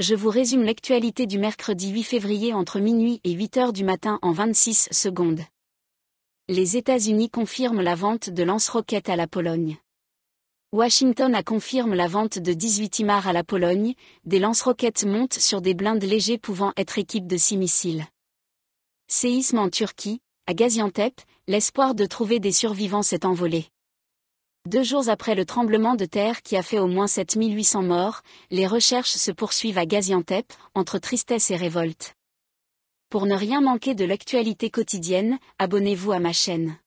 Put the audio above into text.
Je vous résume l'actualité du mercredi 8 février entre minuit et 8 heures du matin en 26 secondes. Les États-Unis confirment la vente de lance-roquettes à la Pologne. Washington a confirmé la vente de 18 Imars à la Pologne, des lance-roquettes montent sur des blindes légers pouvant être équipes de 6 missiles. Séisme en Turquie, à Gaziantep, l'espoir de trouver des survivants s'est envolé. Deux jours après le tremblement de terre qui a fait au moins 7800 morts, les recherches se poursuivent à Gaziantep, entre tristesse et révolte. Pour ne rien manquer de l'actualité quotidienne, abonnez-vous à ma chaîne.